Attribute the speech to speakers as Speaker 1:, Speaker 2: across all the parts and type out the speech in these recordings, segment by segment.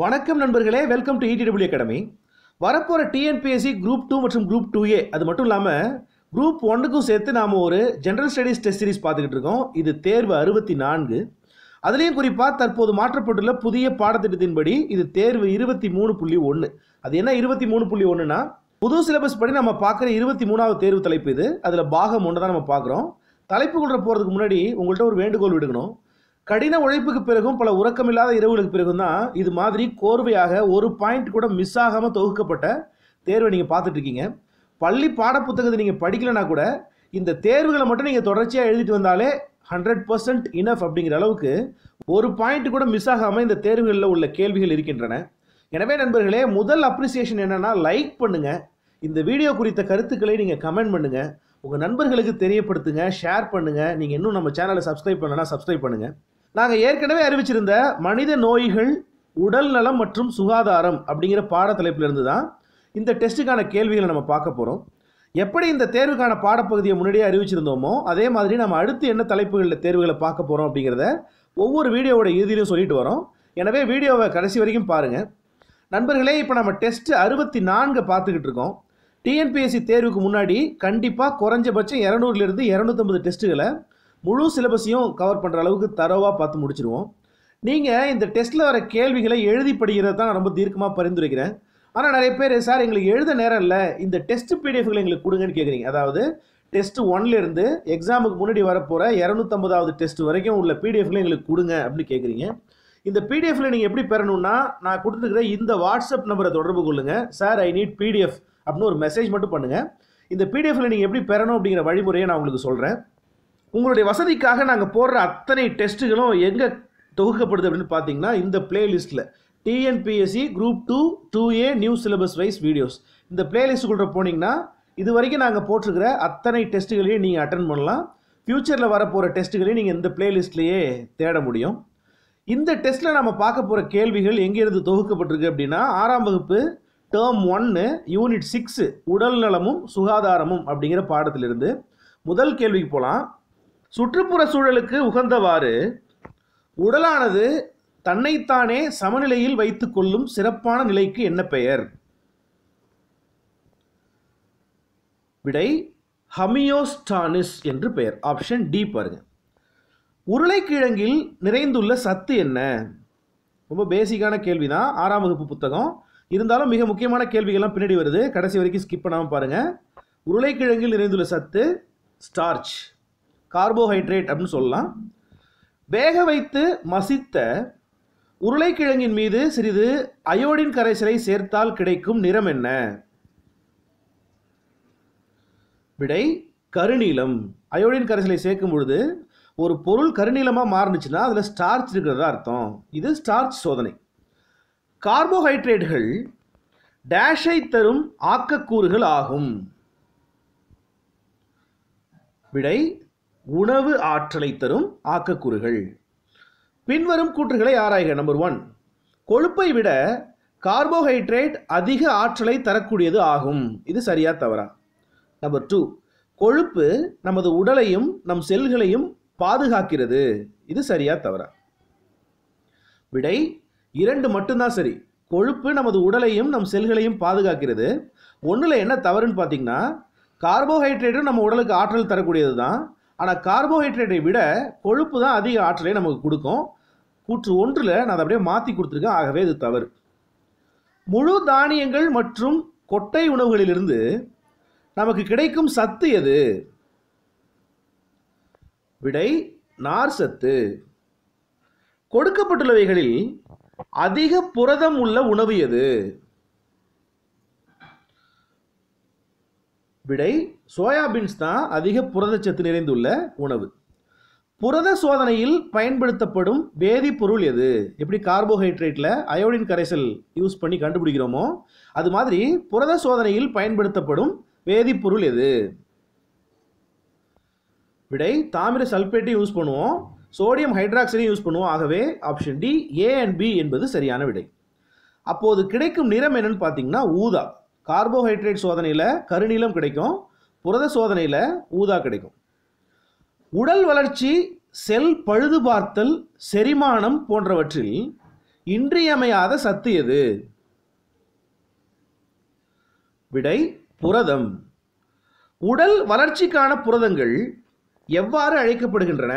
Speaker 1: வணக்கம் நண்பர்களே welcome to EW academy வரப்போகிற டிஎன்பிஎஸ்சி குரூப் டூ மற்றும் குரூப் டூ ஏ அது மட்டும் இல்லாமல் குரூப் ஒன்றுக்கும் சேர்த்து நாம் ஒரு ஜென்ரல் ஸ்டடீஸ் டெஸ்ட் சீரிஸ் பார்த்துக்கிட்டு இருக்கோம் இது தேர்வு அறுபத்தி நான்கு அதுலேயும் குறிப்பாக தற்போது மாற்றப்பட்டுள்ள புதிய பாடத்திட்டத்தின்படி இது தேர்வு இருபத்தி மூணு புள்ளி ஒன்று அது என்ன இருபத்தி மூணு புள்ளி ஒன்றுனா புது சிலபஸ் படி நம்ம பார்க்குற இருபத்தி மூணாவது தேர்வு தலைப்பு இது அதில் பாகம் ஒன்று தான் நம்ம பார்க்குறோம் தலைப்பு கொண்டு போகிறதுக்கு முன்னாடி உங்கள்கிட்ட ஒரு வேண்டுகோள் விடுக்கணும் கடின உழைப்புக்கு பிறகும் பல உறக்கமில்லாத இரவுகளுக்கு பிறகும் தான் இது மாதிரி கோர்வையாக ஒரு பாயிண்ட் கூட மிஸ் ஆகாமல் தொகுக்கப்பட்ட தேர்வை நீங்கள் பார்த்துட்ருக்கீங்க பள்ளி பாடப்புத்தகத்தை நீங்கள் படிக்கலைன்னா கூட இந்த தேர்வுகளை மட்டும் நீங்கள் தொடர்ச்சியாக எழுதிட்டு வந்தாலே ஹண்ட்ரட் பர்சன்ட் இனஃப் அப்படிங்கிற அளவுக்கு ஒரு பாயிண்ட் கூட மிஸ் ஆகாமல் இந்த தேர்வுகளில் உள்ள கேள்விகள் இருக்கின்றன எனவே நண்பர்களே முதல் அப்ரிசியேஷன் என்னென்னா லைக் பண்ணுங்கள் இந்த வீடியோ குறித்த கருத்துக்களை நீங்கள் கமெண்ட் பண்ணுங்கள் உங்கள் நண்பர்களுக்கு தெரியப்படுத்துங்க ஷேர் பண்ணுங்கள் நீங்கள் இன்னும் நம்ம சேனலை சப்ஸ்கிரைப் பண்ணலன்னா சப்ஸ்கிரைப் பண்ணுங்கள் நாங்கள் ஏற்கனவே அறிவிச்சிருந்த மனித நோய்கள் உடல் நலம் மற்றும் சுகாதாரம் அப்படிங்கிற பாடத்தலைப்பிலிருந்து தான் இந்த டெஸ்ட்டுக்கான கேள்விகளை நம்ம பார்க்க போகிறோம் எப்படி இந்த தேர்வுக்கான பாடப்பகுதியை முன்னாடியே அறிவிச்சிருந்தோமோ அதே மாதிரி நம்ம அடுத்து என்ன தலைப்புகளில் தேர்வுகளை பார்க்க போகிறோம் அப்படிங்கிறத ஒவ்வொரு வீடியோவோட இறுதியிலையும் சொல்லிட்டு வரோம் எனவே வீடியோவை கடைசி வரைக்கும் பாருங்கள் நண்பர்களே இப்போ நம்ம டெஸ்ட்டு அறுபத்தி நான்கு பார்த்துக்கிட்டு இருக்கோம் டிஎன்பிஎஸ்சி தேர்வுக்கு முன்னாடி கண்டிப்பாக குறைஞ்சபட்சம் இரநூறுலேருந்து இரநூத்தம்பது டெஸ்ட்டுகளை முழு சிலபஸையும் கவர் பண்ணுற அளவுக்கு தரவாக பார்த்து முடிச்சிருவோம் நீங்கள் இந்த டெஸ்ட்டில் வர கேள்விகளை எழுதி படிக்கிறது தான் நான் ரொம்ப தீர்க்கமாக பரிந்துரைக்கிறேன் ஆனால் நிறைய பேர் சார் எங்களுக்கு எழுத நேரம் இல்லை இந்த டெஸ்ட் பிடிஎஃப்களை எங்களுக்கு கொடுங்கன்னு கேட்குறீங்க அதாவது டெஸ்ட் ஒன்லேருந்து எக்ஸாமுக்கு முன்னாடி வரப்போகிற இரநூத்தம்பதாவது டெஸ்ட் வரைக்கும் உள்ள பிடிஎஃப்களை எங்களுக்கு கொடுங்க அப்படின்னு கேட்குறீங்க இந்த பிடிஎஃப்ல நீங்கள் எப்படி பெறணும்னா நான் கொடுத்துருக்குற இந்த வாட்ஸ்அப் நம்பரை தொடர்பு கொள்ளுங்கள் சார் ஐ நீட் பிடிஎஃப் அப்படின்னு ஒரு மெசேஜ் மட்டும் பண்ணுங்கள் இந்த பிடிஎஃப்ல நீங்கள் எப்படி பெறணும் அப்படிங்கிற வழிமுறையை நான் உங்களுக்கு சொல்கிறேன் உங்களுடைய வசதிக்காக நாங்கள் போடுற அத்தனை டெஸ்ட்டுகளும் எங்கே தொகுக்கப்படுது அப்படின்னு பார்த்தீங்கன்னா இந்த பிளேலிஸ்ட்டில் TNPSC group two two A new syllabus wise videos இந்த பிளேலிஸ்ட்டுக்குள்ள போனீங்கன்னா இது வரைக்கும் நாங்கள் போட்டிருக்கிற அத்தனை டெஸ்ட்டுகளையும் நீங்கள் அட்டன் பண்ணலாம் ஃப்யூச்சரில் வரப்போகிற டெஸ்ட்டுகளையும் நீங்கள் இந்த பிளேலிஸ்ட்லேயே தேட முடியும் இந்த டெஸ்ட்டில் நம்ம பார்க்க போகிற கேள்விகள் எங்கேருந்து தொகுக்கப்பட்டிருக்கு அப்படின்னா ஆறாம் வகுப்பு டேர்ம் ஒன்று யூனிட் சிக்ஸு உடல் நலமும் சுகாதாரமும் அப்படிங்கிற பாடத்திலிருந்து முதல் கேள்விக்கு போகலாம் சுற்றுப்புற சூழலுக்கு உகந்தவாறு உடலானது தன்னைத்தானே சமநிலையில் வைத்து கொள்ளும் சிறப்பான நிலைக்கு என்ன பெயர் விடை ஹமியோஸ்டானிஸ் என்று பெயர் ஆப்ஷன் டி பாருங்க உருளைக்கிழங்கில் நிறைந்துள்ள சத்து என்ன ரொம்ப பேசிக்கான கேள்வி தான் ஆறாம் வகுப்பு புத்தகம் இருந்தாலும் மிக முக்கியமான கேள்விகள்லாம் பின்னாடி வருது கடைசி வரைக்கும் ஸ்கிப் பண்ணாமல் பாருங்கள் உருளைக்கிழங்கில் நிறைந்துள்ள சத்து ஸ்டார்ச் கார்போஹைட்ரேட் அப்படின்னு சொல்லலாம் வேக வைத்து மசித்த உருளைக்கிழங்கின் மீது சிறிது அயோடின் கரைசலை சேர்த்தால் கிடைக்கும் நிறம் என்ன விடை கருநீளம் அயோடின் கரைசலை சேர்க்கும் பொழுது ஒரு பொருள் கருநீளமாக மாறுனுச்சுன்னா அதில் ஸ்டார்ச் இருக்கிறதா அர்த்தம் இது ஸ்டார்ச் சோதனை கார்போஹைட்ரேட்டுகள் டேஷை தரும் ஆக்கக்கூறுகள் ஆகும் விடை உணவு ஆற்றலை தரும் ஆக்கக்கூறுகள் பின்வரும் கூற்றுகளை ஆராய்க நம்பர் ஒன் கொழுப்பை விட கார்போஹைட்ரேட் அதிக ஆற்றலை தரக்கூடியது ஆகும் இது சரியா தவறா நம்பர் டூ கொழுப்பு நமது உடலையும் நம் செல்களையும் பாதுகாக்கிறது இது சரியா தவறா விடை இரண்டு மட்டும்தான் சரி கொழுப்பு நமது உடலையும் நம் செல்களையும் பாதுகாக்கிறது ஒன்றில் என்ன தவறுன்னு பார்த்தீங்கன்னா கார்போஹைட்ரேட்டும் நம்ம உடலுக்கு ஆற்றல் தரக்கூடியது தான் ஆனால் கார்போஹைட்ரேட்டை விட கொழுப்பு தான் அதிக ஆற்றலை நமக்கு கொடுக்கும் கூற்று ஒன்றில் நான் அதை அப்படியே மாற்றி கொடுத்துருக்கேன் ஆகவே இது தவறு முழு தானியங்கள் மற்றும் கொட்டை உணவுகளிலிருந்து நமக்கு கிடைக்கும் சத்து எது விடை நார் சத்து கொடுக்கப்பட்டுள்ளவைகளில் அதிக புரதம் உள்ள உணவு எது விடை சோயாபீன்ஸ் தான் அதிக புரதச்சத்து நிறைந்துள்ள உணவு புரத சோதனையில் பயன்படுத்தப்படும் வேதிப்பொருள் எது எப்படி கார்போஹைட்ரேட்டில் அயோடின் கரைசல் யூஸ் பண்ணி கண்டுபிடிக்கிறோமோ அது மாதிரி புரத சோதனையில் பயன்படுத்தப்படும் வேதிப்பொருள் எது விடை தாமிர சல்பேட்டையும் யூஸ் பண்ணுவோம் சோடியம் ஹைட்ராக்சைடையும் யூஸ் பண்ணுவோம் ஆகவே option D A and B என்பது சரியான விடை அப்போது கிடைக்கும் நிறம் என்னன்னு பார்த்தீங்கன்னா ஊதா கார்போஹைட்ரேட் சோதனையில் கருநீளம் கிடைக்கும் புரத சோதனையில் ஊதா கிடைக்கும் உடல் வளர்ச்சி செல் பழுதுபார்த்தல் செரிமானம் போன்றவற்றில் இன்றியமையாத சத்து எது விடை புரதம் உடல் வளர்ச்சிக்கான புரதங்கள் எவ்வாறு அழைக்கப்படுகின்றன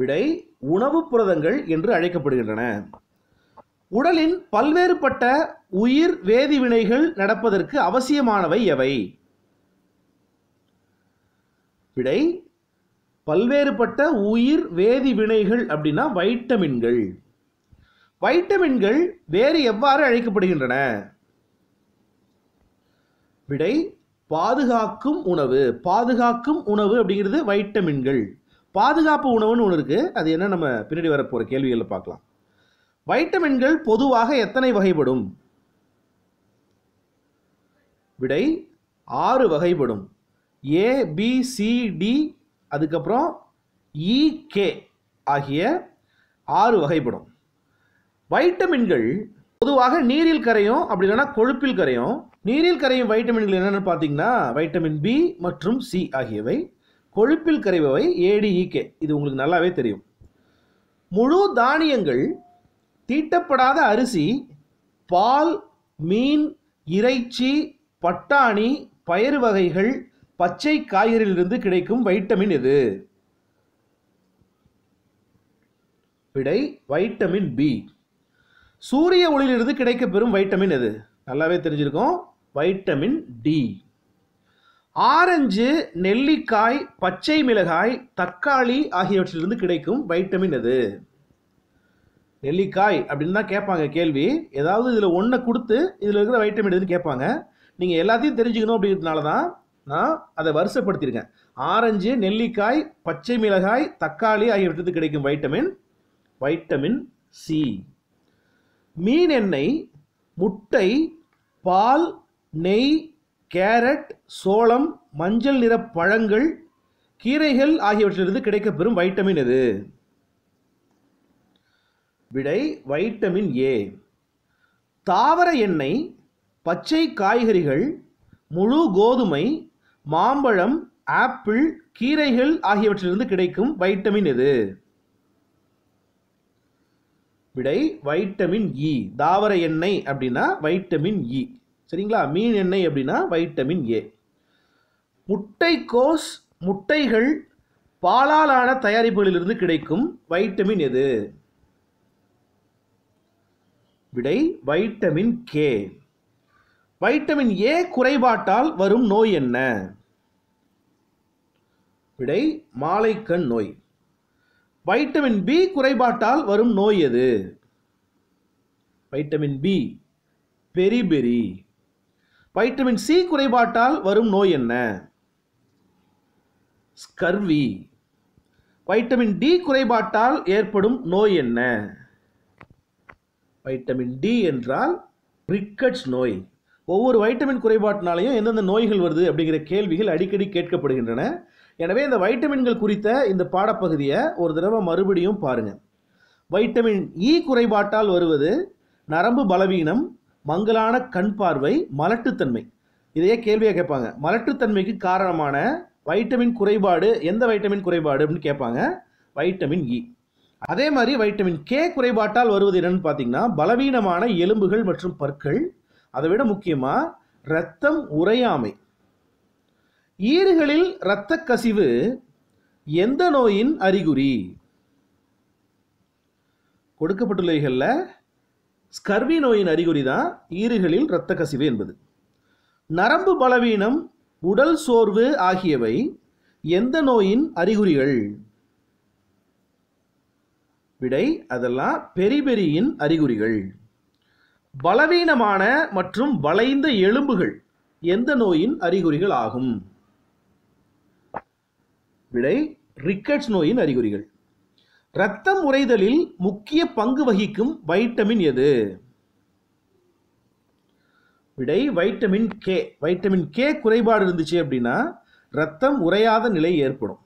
Speaker 1: விடை உணவு புரதங்கள் என்று அழைக்கப்படுகின்றன உடலின் பல்வேறுபட்ட உயிர் வேதிவினைகள் நடப்பதற்கு அவசியமானவை எவை விடை பல்வேறுபட்ட உயிர் வேதிவினைகள் அப்படின்னா வைட்டமின்கள் வைட்டமின்கள் வேறு எவ்வாறு அழைக்கப்படுகின்றன விடை பாதுகாக்கும் உணவு பாதுகாக்கும் உணவு அப்படிங்கிறது வைட்டமின்கள் பாதுகாப்பு உணவுன்னு ஒன்று இருக்குது அது என்ன நம்ம பின்னாடி வரப்போகிற கேள்விகளில் பார்க்கலாம் வைட்டமின்கள் பொதுவாக எத்தனை வகைப்படும் விடை ஆறு வகைப்படும் ஏ பி சி டி அதுக்கப்புறம் இகே e, ஆகிய ஆறு வகைப்படும் வைட்டமின்கள் பொதுவாக நீரில் கரையும் அப்படி இல்லைன்னா கொழுப்பில் கரையும் நீரில் கரையும் வைட்டமின்கள் என்னென்னு பார்த்தீங்கன்னா வைட்டமின் பி மற்றும் சி ஆகியவை கொழுப்பில் கரைபவை ஏடிஇகே e, இது உங்களுக்கு நல்லாவே தெரியும் முழு தானியங்கள் தீட்டப்படாத அரிசி பால் மீன் இறைச்சி பட்டாணி பயிறு வகைகள் பச்சை காய்கறியிலிருந்து கிடைக்கும் வைட்டமின் எது விடை வைட்டமின் பி சூரிய ஒளியிலிருந்து கிடைக்கப்பெறும் வைட்டமின் எது நல்லாவே தெரிஞ்சிருக்கோம் வைட்டமின் டி ஆரஞ்சு நெல்லிக்காய் பச்சை மிளகாய் தக்காளி ஆகியவற்றிலிருந்து கிடைக்கும் வைட்டமின் எது நெல்லிக்காய் அப்படின்னு தான் கேட்பாங்க கேள்வி ஏதாவது இதில் ஒன்றை கொடுத்து இதில் இருக்கிற வைட்டமின் எதுன்னு கேட்பாங்க நீங்கள் எல்லாத்தையும் தெரிஞ்சுக்கணும் அப்படின்றதுனால தான் நான் அதை வருஷப்படுத்தியிருக்கேன் ஆரஞ்சு நெல்லிக்காய் பச்சை மிளகாய் தக்காளி ஆகியவற்றுக்கு கிடைக்கும் வைட்டமின் வைட்டமின் சி மீன் எண்ணெய் முட்டை பால் நெய் கேரட் சோளம் மஞ்சள் நிற பழங்கள் கீரைகள் ஆகியவற்றிலிருந்து கிடைக்கப்பெறும் வைட்டமின் எது விடை வைட்டமின் ஏ தாவர எண்ணெய் பச்சை காய்கறிகள் முழு கோதுமை மாம்பழம் ஆப்பிள் கீரைகள் ஆகியவற்றிலிருந்து கிடைக்கும் வைட்டமின் எது விடை வைட்டமின் இ தாவர எண்ணெய் அப்படின்னா வைட்டமின் இ சரிங்களா மீன் எண்ணெய் அப்படின்னா வைட்டமின் ஏ முட்டைக்கோஸ் முட்டைகள் பாலாலான தயாரிப்புகளிலிருந்து கிடைக்கும் வைட்டமின் எது விடை வைட்டமின் கே வைட்டமின் ஏ குறைபாட்டால் வரும் நோய் என்ன விடை மாலைக்கண் நோய் வைட்டமின் பி குறைபாட்டால் வரும் நோய் எது vitamin B beriberi vitamin C குறைபாட்டால் வரும் நோய் என்ன ஸ்கர்வி வைட்டமின் டி குறைபாட்டால் ஏற்படும் நோய் என்ன வைட்டமின் டி என்றால் ரிக்கட்ஸ் நோய் ஒவ்வொரு வைட்டமின் குறைபாட்டினாலையும் எந்தெந்த நோய்கள் வருது அப்படிங்கிற கேள்விகள் அடிக்கடி கேட்கப்படுகின்றன எனவே இந்த வைட்டமின்கள் குறித்த இந்த பாடப்பகுதியை ஒரு தடவை மறுபடியும் பாருங்கள் வைட்டமின் இ e குறைபாட்டால் வருவது நரம்பு பலவீனம் மங்கலான கண் பார்வை மலட்டுத்தன்மை இதையே கேள்வியாக கேட்பாங்க மலட்டுத்தன்மைக்கு காரணமான வைட்டமின் குறைபாடு எந்த வைட்டமின் குறைபாடு அப்படின்னு கேட்பாங்க வைட்டமின் இ e. அதே மாதிரி வைட்டமின் கே குறைபாட்டால் வருவது என்னன்னு பார்த்தீங்கன்னா பலவீனமான எலும்புகள் மற்றும் பற்கள் அதை விட முக்கியமாக ரத்தம் உறையாமை ஈறுகளில் இரத்த கசிவு எந்த நோயின் அறிகுறி கொடுக்கப்பட்டுள்ளவைகளில் ஸ்கர்வி நோயின் அறிகுறி தான் ஈறுகளில் இரத்த கசிவு என்பது நரம்பு பலவீனம் உடல் சோர்வு ஆகியவை எந்த நோயின் அறிகுறிகள் விடை அதெல்லாம் பெரிபெரியின் அறிகுறிகள் பலவீனமான மற்றும் வளைந்த எலும்புகள் எந்த நோயின் அறிகுறிகள் ஆகும் விடை ரிக்கட்ஸ் நோயின் அறிகுறிகள் இரத்தம் உறைதலில் முக்கிய பங்கு வகிக்கும் வைட்டமின் எது விடை வைட்டமின் கே வைட்டமின் கே குறைபாடு இருந்துச்சு அப்படின்னா ரத்தம் உறையாத நிலை ஏற்படும்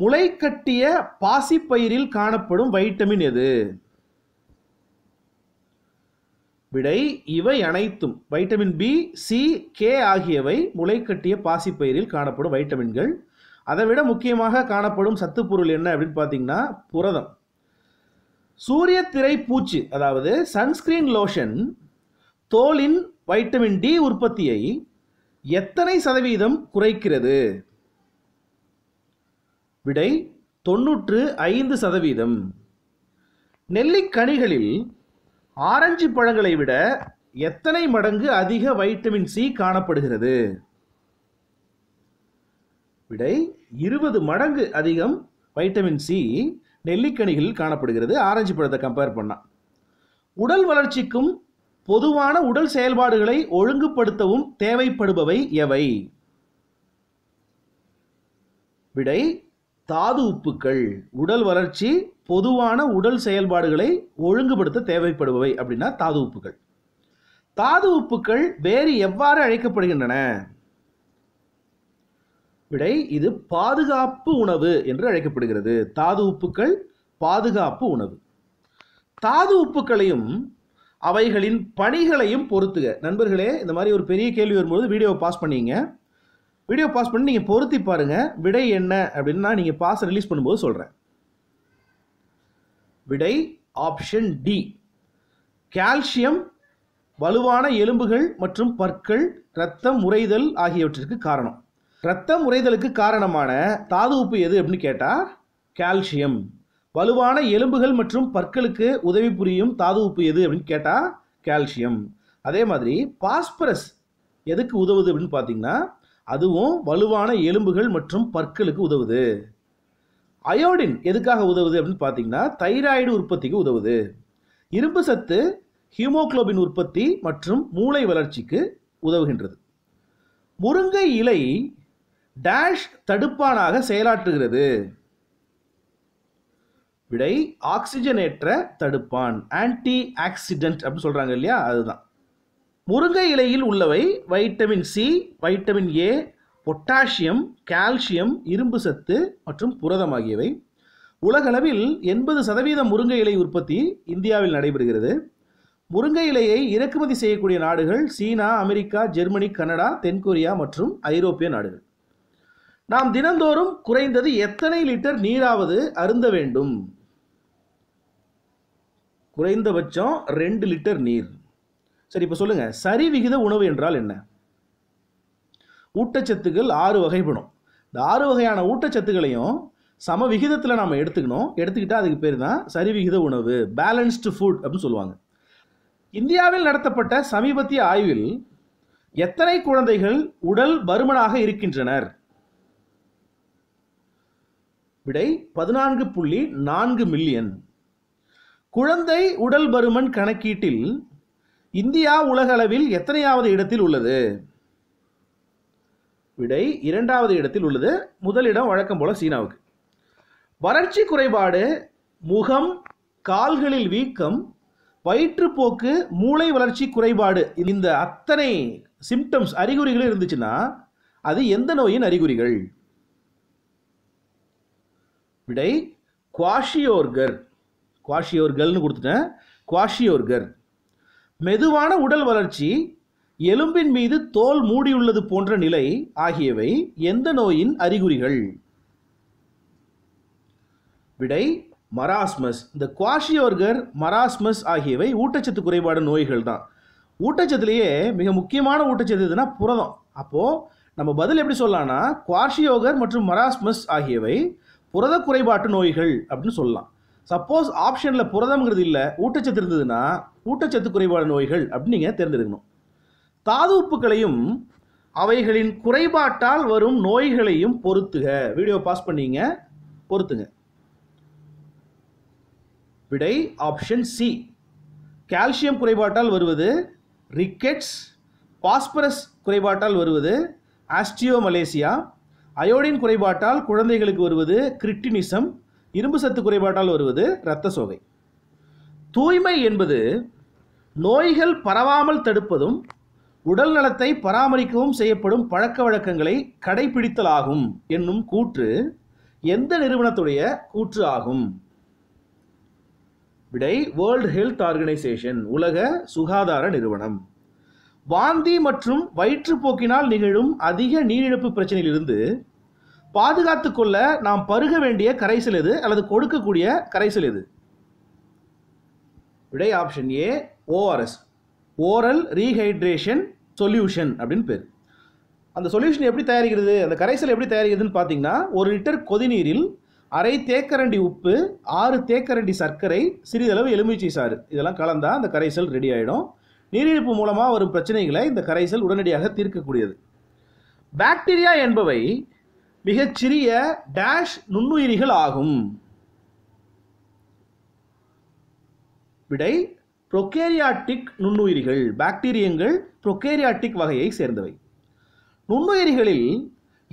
Speaker 1: முளை கட்டிய பாசிப்பயிரில் காணப்படும் வைட்டமின் எது விடை இவை அனைத்தும் வைட்டமின் பி சி கே ஆகியவை முளைக்கட்டிய பாசிப்பயிரில் காணப்படும் வைட்டமின்கள் அதை விட முக்கியமாக காணப்படும் சத்துப்பொருள் என்ன அப்படின்னு பார்த்தீங்கன்னா புரதம் சூரிய திரை பூச்சி அதாவது சன்ஸ்கிரீன் லோஷன் தோலின் வைட்டமின் டி உற்பத்தியை எத்தனை சதவீதம் குறைக்கிறது விடை தொன்னூற்று ஐந்து சதவீதம் நெல்லிக்கனிகளில் ஆரஞ்சு பழங்களை விட எத்தனை மடங்கு அதிக வைட்டமின் சி காணப்படுகிறது விடை இருபது மடங்கு அதிகம் வைட்டமின் சி நெல்லிக்கனிகளில் காணப்படுகிறது ஆரஞ்சு பழத்தை கம்பேர் பண்ணால் உடல் வளர்ச்சிக்கும் பொதுவான உடல் செயல்பாடுகளை ஒழுங்குபடுத்தவும் தேவைப்படுபவை எவை விடை தாது உப்புக்கள் உடல் வளர்ச்சி பொதுவான உடல் செயல்பாடுகளை ஒழுங்குபடுத்த தேவைப்படுபவை அப்படின்னா தாது உப்புக்கள் தாது உப்புக்கள் வேறு எவ்வாறு அழைக்கப்படுகின்றன விடை இது பாதுகாப்பு உணவு என்று அழைக்கப்படுகிறது தாது உப்புக்கள் பாதுகாப்பு உணவு தாது உப்புக்களையும் அவைகளின் பணிகளையும் பொறுத்துக நண்பர்களே இந்த மாதிரி ஒரு பெரிய கேள்வி வரும்போது வீடியோவை பாஸ் பண்ணிங்க வீடியோ பாஸ் பண்ணி நீங்கள் பொருத்தி பாருங்கள் விடை என்ன அப்படின்னா நீங்கள் பாஸ் ரிலீஸ் பண்ணும்போது சொல்கிறேன் விடை ஆப்ஷன் டி கால்சியம் வலுவான எலும்புகள் மற்றும் பற்கள் இரத்தம் உறைதல் ஆகியவற்றிற்கு காரணம் இரத்தம் உறைதலுக்கு காரணமான தாது உப்பு எது அப்படின்னு கேட்டால் கால்சியம் வலுவான எலும்புகள் மற்றும் பற்களுக்கு உதவி புரியும் தாது உப்பு எது அப்படின்னு கேட்டால் கால்சியம் அதே மாதிரி பாஸ்பரஸ் எதுக்கு உதவுது அப்படின்னு பார்த்தீங்கன்னா அதுவும் வலுவான எலும்புகள் மற்றும் பற்களுக்கு உதவுது அயோடின் எதுக்காக உதவுது அப்படின்னு பார்த்தீங்கன்னா தைராய்டு உற்பத்திக்கு உதவுது இரும்பு சத்து ஹீமோக்ளோபின் உற்பத்தி மற்றும் மூளை வளர்ச்சிக்கு உதவுகின்றது முருங்கை இலை டேஷ் தடுப்பானாக செயலாற்றுகிறது விடை ஆக்சிஜனேற்ற தடுப்பான் ஆன்டி ஆக்சிடென்ட் அப்படின்னு சொல்கிறாங்க இல்லையா அதுதான் முருங்கை இலையில் உள்ளவை vitamin C vitamin A potassium calcium இரும்பு சத்து மற்றும் புரதம் ஆகியவை உலகளவில் எண்பது சதவீத முருங்கை இலை உற்பத்தி இந்தியாவில் நடைபெறுகிறது முருங்கை இலையை இறக்குமதி செய்யக்கூடிய நாடுகள் சீனா அமெரிக்கா ஜெர்மனி கனடா தென்கொரியா மற்றும் ஐரோப்பிய நாடுகள் நாம் தினந்தோறும் குறைந்தது எத்தனை லிட்டர் நீராவது அருந்த வேண்டும் குறைந்தபட்சம் ரெண்டு லிட்டர் நீர் சரி இப்போ சொல்லுங்கள் சரி விகித உணவு என்றால் என்ன ஊட்டச்சத்துக்கள் ஆறு வகைப்படும் இந்த ஆறு வகையான ஊட்டச்சத்துக்களையும் சம விகிதத்தில் நம்ம எடுத்துக்கணும் எடுத்துக்கிட்டால் அதுக்கு பேர் தான் சரிவிகித உணவு பேலன்ஸ்டு ஃபுட் அப்படின்னு சொல்லுவாங்க இந்தியாவில் நடத்தப்பட்ட சமீபத்திய ஆய்வில் எத்தனை குழந்தைகள் உடல் பருமனாக இருக்கின்றனர் விடை பதினான்கு புள்ளி நான்கு மில்லியன் குழந்தை உடல் பருமன் கணக்கீட்டில் இந்தியா உலகளவில் எத்தனையாவது இடத்தில் உள்ளது விடை இரண்டாவது இடத்தில் உள்ளது முதலிடம் வழக்கம் போல சீனாவுக்கு வறட்சி குறைபாடு முகம் கால்களில் வீக்கம் வயிற்றுப்போக்கு மூளை வளர்ச்சி குறைபாடு இந்த அத்தனை சிம்டம்ஸ் அறிகுறிகள் இருந்துச்சுன்னா அது எந்த நோயின் அறிகுறிகள் விடை குவாஷியோர்கர் குவாஷியோர்கள்னு கொடுத்துட்டேன் குவாஷியோர்கர் மெதுவான உடல் வளர்ச்சி எலும்பின் மீது தோல் மூடியுள்ளது போன்ற நிலை ஆகியவை எந்த நோயின் அறிகுறிகள் விடை மராஸ்மஸ் இந்த குவாஷியோர்கர் மராஸ்மஸ் ஆகியவை ஊட்டச்சத்து குறைபாடு நோய்கள் தான் ஊட்டச்சத்துலேயே மிக முக்கியமான ஊட்டச்சத்து எதுனா புரதம் அப்போது நம்ம பதில் எப்படி சொல்லலாம்னா குவாஷியோகர் மற்றும் மராஸ்மஸ் ஆகியவை புரத குறைபாட்டு நோய்கள் அப்படின்னு சொல்லலாம் சப்போஸ் ஆப்ஷனில் புரதம்ங்கிறது இல்லை ஊட்டச்சத்து இருந்ததுன்னா ஊட்டச்சத்து குறைபாடு நோய்கள் அப்படின்னு நீங்கள் தேர்ந்தெடுக்கணும் தாது உப்புகளையும் அவைகளின் குறைபாட்டால் வரும் நோய்களையும் பொறுத்துக வீடியோ பாஸ் பண்ணிங்க பொறுத்துங்க விடை ஆப்ஷன் சி கால்சியம் குறைபாட்டால் வருவது ரிக்கெட்ஸ் பாஸ்பரஸ் குறைபாட்டால் வருவது ஆஸ்டியோ மலேசியா அயோடின் குறைபாட்டால் குழந்தைகளுக்கு வருவது கிரிட்டினிசம் இரும்பு சத்து குறைபாட்டால் வருவது இரத்த சோகை தூய்மை என்பது நோய்கள் பரவாமல் தடுப்பதும் உடல் நலத்தை பராமரிக்கவும் செய்யப்படும் பழக்க வழக்கங்களை கடைபிடித்தல் ஆகும் என்னும் கூற்று எந்த நிறுவனத்துடைய கூற்று ஆகும் விடை வேர்ல்டு ஹெல்த் ஆர்கனைசேஷன் உலக சுகாதார நிறுவனம் வாந்தி மற்றும் வயிற்றுப்போக்கினால் நிகழும் அதிக நீரிழப்பு பிரச்சனையிலிருந்து பாதுகாத்து கொள்ள நாம் பருக வேண்டிய கரைசல் எது அல்லது கொடுக்கக்கூடிய கரைசல் எது விடை option A ORS oral rehydration solution அப்படின்னு பேர் அந்த சொல்யூஷன் எப்படி தயாரிக்கிறது அந்த கரைசல் எப்படி தயாரிக்கிறதுன்னு பார்த்தீங்கன்னா ஒரு லிட்டர் கொதிநீரில் அரை தேக்கரண்டி உப்பு ஆறு தேக்கரண்டி சர்க்கரை சிறிதளவு எலுமிச்சை சாறு இதெல்லாம் கலந்தால் அந்த கரைசல் ரெடி ஆகிடும் நீரிழிப்பு மூலமாக வரும் பிரச்சனைகளை இந்த கரைசல் உடனடியாக தீர்க்கக்கூடியது பாக்டீரியா என்பவை மிகச்சிறிய டேஷ் நுண்ணுயிரிகள் ஆகும் விடை புரொக்கேரியாட்டிக் நுண்ணுயிரிகள் பாக்டீரியங்கள் புரொக்கேரியாட்டிக் வகையை சேர்ந்தவை நுண்ணுயிரிகளில்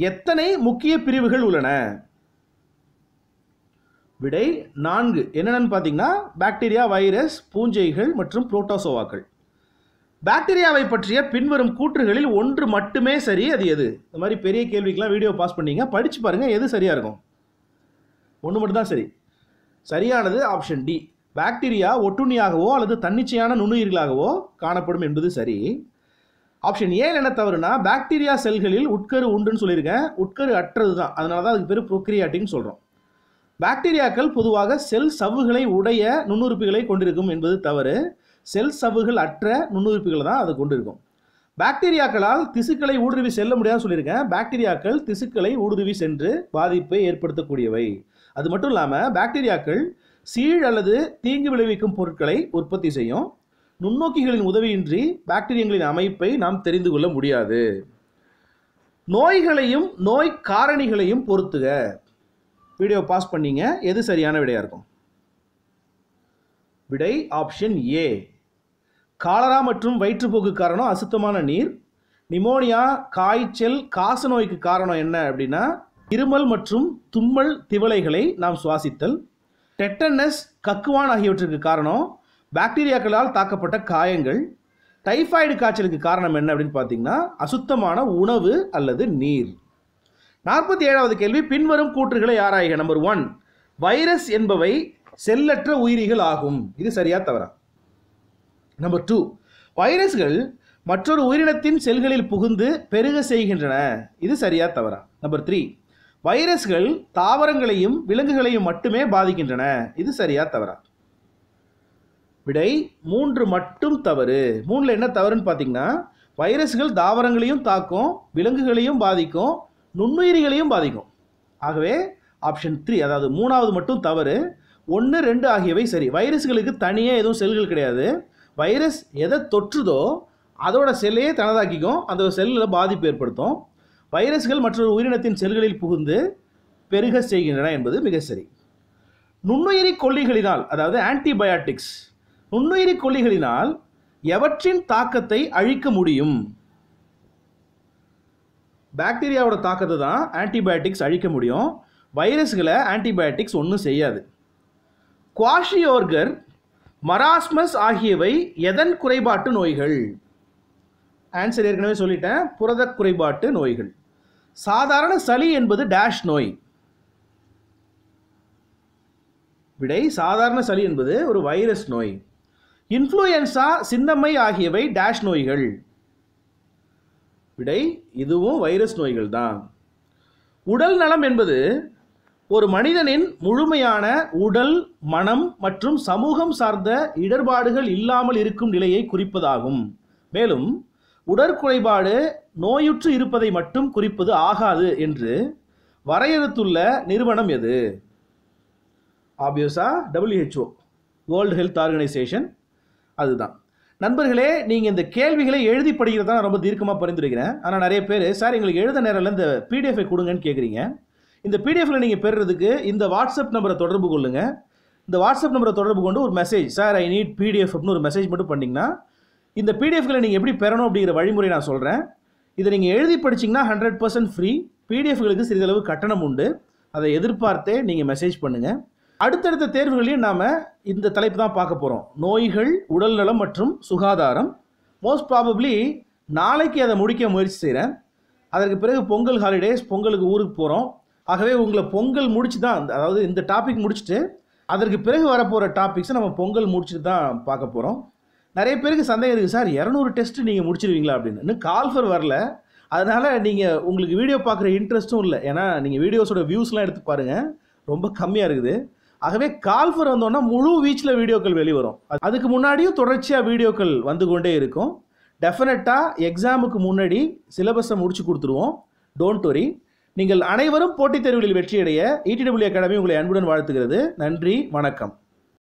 Speaker 1: எத்தனை முக்கிய பிரிவுகள் உள்ளன விடை நான்கு என்னென்னு பார்த்தீங்கன்னா பாக்டீரியா வைரஸ் பூஞ்சைகள் மற்றும் புரோட்டோசோவாக்கள் பாக்டீரியாவை பற்றிய பின்வரும் கூற்றுகளில் ஒன்று மட்டுமே சரி அது எது இந்த மாதிரி பெரிய கேள்விக்கெலாம் வீடியோ பாஸ் பண்ணீங்க படித்து பாருங்கள் எது சரியாக இருக்கும் ஒன்று மட்டும்தான் சரி சரியானது ஆப்ஷன் டி பாக்டீரியா ஒட்டுண்ணியாகவோ அல்லது தன்னிச்சையான நுண்ணுயிர்களாகவோ காணப்படும் என்பது சரி ஆப்ஷன் ஏ என்ன தவறுனா பாக்டீரியா செல்களில் உட்கரு உண்டுன்னு சொல்லியிருக்கேன் உட்கரு அற்றது தான் அதனால தான் அதுக்கு பேர் ப்ரொக்ரியாட்டின்னு சொல்கிறோம் பாக்டீரியாக்கள் பொதுவாக செல் சவ்வுகளை உடைய நுண்ணுறுப்புகளை கொண்டிருக்கும் என்பது தவறு செல் சவ்வுகள் அற்ற நுண்ணுறுப்புகளை தான் அதை கொண்டு இருக்கும் பாக்டீரியாக்களால் திசுக்களை ஊடுருவி செல்ல முடியாது சொல்லியிருக்கேன் பாக்டீரியாக்கள் திசுக்களை ஊடுருவி சென்று பாதிப்பை ஏற்படுத்தக்கூடியவை அது மட்டும் இல்லாமல் பாக்டீரியாக்கள் சீழ் அல்லது தீங்கு விளைவிக்கும் பொருட்களை உற்பத்தி செய்யும் நுண்ணோக்கிகளின் உதவியின்றி பாக்டீரியங்களின் அமைப்பை நாம் தெரிந்து கொள்ள முடியாது நோய்களையும் நோய் காரணிகளையும் பொறுத்துக வீடியோ பாஸ் பண்ணிங்க எது சரியான விடையாக இருக்கும் விடை ஆப்ஷன் ஏ காலரா மற்றும் வயிற்றுப்போக்கு காரணம் அசுத்தமான நீர் நிமோனியா காய்ச்சல் காச நோய்க்கு காரணம் என்ன அப்படின்னா இருமல் மற்றும் தும்மல் திவலைகளை நாம் சுவாசித்தல் டெட்டனஸ் கக்குவான் ஆகியவற்றுக்கு காரணம் பாக்டீரியாக்களால் தாக்கப்பட்ட காயங்கள் டைஃபாய்டு காய்ச்சலுக்கு காரணம் என்ன அப்படின்னு பார்த்தீங்கன்னா அசுத்தமான உணவு அல்லது நீர் நாற்பத்தி ஏழாவது கேள்வி பின்வரும் கூற்றுகளை ஆராய்க நம்பர் ஒன் வைரஸ் என்பவை செல்லற்ற உயிரிகள் ஆகும் இது சரியா தவறா நம்பர் டூ வைரஸ்கள் மற்றொரு உயிரினத்தின் செல்களில் புகுந்து பெருக செய்கின்றன இது சரியா தவறா நம்பர் த்ரீ வைரஸ்கள் தாவரங்களையும் விலங்குகளையும் மட்டுமே பாதிக்கின்றன இது சரியா தவறா விடை மூன்று மட்டும் தவறு மூணில் என்ன தவறுன்னு பார்த்தீங்கன்னா வைரஸ்கள் தாவரங்களையும் தாக்கும் விலங்குகளையும் பாதிக்கும் நுண்ணுயிரிகளையும் பாதிக்கும் ஆகவே ஆப்ஷன் த்ரீ அதாவது மூணாவது மட்டும் தவறு ஒன்று ரெண்டு ஆகியவை சரி வைரஸ்களுக்கு தனியாக எதுவும் செல்கள் கிடையாது வைரஸ் எதை தொற்றுதோ அதோட செல்லையே தனதாக்கிக்கும் அந்த செல்லில் பாதிப்பு ஏற்படுத்தும் வைரஸ்கள் மற்றொரு உயிரினத்தின் செல்களில் புகுந்து பெருக செய்கின்றன என்பது மிக சரி நுண்ணுயிரி கொல்லிகளினால் அதாவது ஆன்டிபயாட்டிக்ஸ் நுண்ணுயிரி கொல்லிகளினால் எவற்றின் தாக்கத்தை அழிக்க முடியும் பாக்டீரியாவோட தாக்கத்தை தான் ஆன்டிபயாட்டிக்ஸ் அழிக்க முடியும் வைரஸ்களை ஆன்டிபயாட்டிக்ஸ் ஒன்றும் செய்யாது குவாஷியோர்கர் மராஸ்மஸ் ஆகியவை எதன் குறைபாட்டு நோய்கள் ஆன்சர் ஏற்கனவே சொல்லிட்டேன் புரத குறைபாட்டு நோய்கள் சாதாரண சளி என்பது டேஷ் நோய் விடை சாதாரண சளி என்பது ஒரு வைரஸ் நோய் இன்ஃப்ளூயன்சா சின்னம்மை ஆகியவை டேஷ் நோய்கள் விடை இதுவும் வைரஸ் நோய்கள் தான் உடல் நலம் என்பது ஒரு மனிதனின் முழுமையான உடல் மனம் மற்றும் சமூகம் சார்ந்த இடர்பாடுகள் இல்லாமல் இருக்கும் நிலையை குறிப்பதாகும் மேலும் உடற்குறைபாடு நோயுற்று இருப்பதை மட்டும் குறிப்பது ஆகாது என்று வரையறுத்துள்ள நிறுவனம் எது ஆப்வியஸா டபிள்யூஹெச்ஓ வேர்ல்டு ஹெல்த் ஆர்கனைசேஷன் அதுதான் நண்பர்களே நீங்கள் இந்த கேள்விகளை எழுதி படிக்கிறதா ரொம்ப தீர்க்கமாக பரிந்துரைக்கிறேன் ஆனால் நிறைய பேர் சார் எங்களுக்கு எழுத நேரம் இந்த பிடிஎஃப்ஐ கொடுங்கன்னு கேட்குறீங்க இந்த பிடிஎஃப்ல நீங்கள் பெறுறதுக்கு இந்த வாட்ஸ்அப் நம்பரை தொடர்பு கொள்ளுங்கள் இந்த வாட்ஸ்அப் நம்பரை தொடர்பு கொண்டு ஒரு message sir I need PDF அப்படின்னு ஒரு மெசேஜ் மட்டும் பண்ணிங்கன்னா இந்த பிடிஎஃப்களை நீங்கள் எப்படி பெறணும் அப்படிங்கிற வழிமுறை நான் சொல்கிறேன் இதை நீங்கள் எழுதி படிச்சிங்கன்னா ஹண்ட்ரட் பர்சன்ட் ஃப்ரீ பிடிஎஃப்களுக்கு சிறிதளவு கட்டணம் உண்டு அதை எதிர்பார்த்தே நீங்கள் மெசேஜ் பண்ணுங்கள் அடுத்தடுத்த தேர்வுகளையும் நாம் இந்த தலைப்பு தான் பார்க்க போகிறோம் நோய்கள் உடல்நலம் மற்றும் சுகாதாரம் மோஸ்ட் ப்ராபப்ளி நாளைக்கு அதை முடிக்க முயற்சி செய்கிறேன் அதற்கு பிறகு பொங்கல் ஹாலிடேஸ் பொங்கலுக்கு ஊருக்கு போகிறோம் ஆகவே உங்களை பொங்கல் முடிச்சு தான் அதாவது இந்த டாபிக் முடிச்சுட்டு அதற்கு பிறகு வரப்போகிற டாபிக்ஸை நம்ம பொங்கல் முடிச்சுட்டு தான் பார்க்க போகிறோம் நிறைய பேருக்கு சந்தேகம் இருக்குது சார் இரநூறு டெஸ்ட்டு நீங்கள் முடிச்சிருவீங்களா அப்படின்னு இன்னும் கால்ஃபர் வரல அதனால் நீங்கள் உங்களுக்கு வீடியோ பார்க்குற இன்ட்ரெஸ்ட்டும் இல்லை ஏன்னா நீங்கள் வீடியோஸோட வியூஸ்லாம் எடுத்து பாருங்கள் ரொம்ப கம்மியாக இருக்குது ஆகவே கால்ஃபர் வந்தோன்னா முழு வீச்சில் வீடியோக்கள் வெளிவரும் அதுக்கு முன்னாடியும் தொடர்ச்சியாக வீடியோக்கள் வந்து கொண்டே இருக்கும் டெஃபினட்டாக எக்ஸாமுக்கு முன்னாடி சிலபஸை முடிச்சு கொடுத்துருவோம் டோன்ட் வரி நீங்கள் அனைவரும் போட்டித் தேர்வுகளில் வெற்றியடைய இடபிள்யூ e அகாடமி உங்களை அன்புடன் வாழ்த்துகிறது நன்றி வணக்கம்